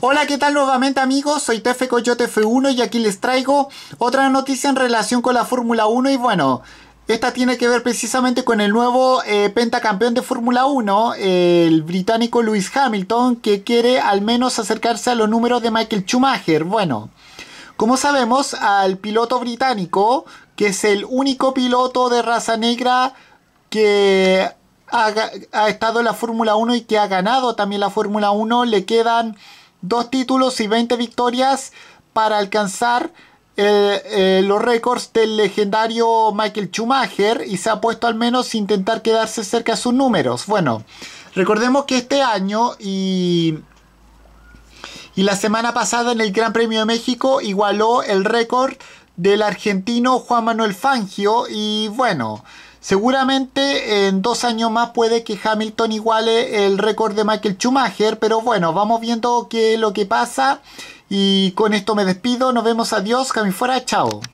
Hola, ¿qué tal nuevamente amigos? Soy Tefe Coyote F1 y aquí les traigo otra noticia en relación con la Fórmula 1 y bueno, esta tiene que ver precisamente con el nuevo eh, pentacampeón de Fórmula 1, el británico Lewis Hamilton, que quiere al menos acercarse a los números de Michael Schumacher. Bueno, como sabemos, al piloto británico, que es el único piloto de raza negra que ha estado en la Fórmula 1 y que ha ganado también la Fórmula 1, le quedan dos títulos y 20 victorias para alcanzar eh, eh, los récords del legendario Michael Schumacher y se ha puesto al menos intentar quedarse cerca de sus números. Bueno, recordemos que este año y, y la semana pasada en el Gran Premio de México igualó el récord del argentino Juan Manuel Fangio y bueno, Seguramente en dos años más puede que Hamilton iguale el récord de Michael Schumacher, pero bueno, vamos viendo qué es lo que pasa. Y con esto me despido, nos vemos, adiós, que fuera, chao.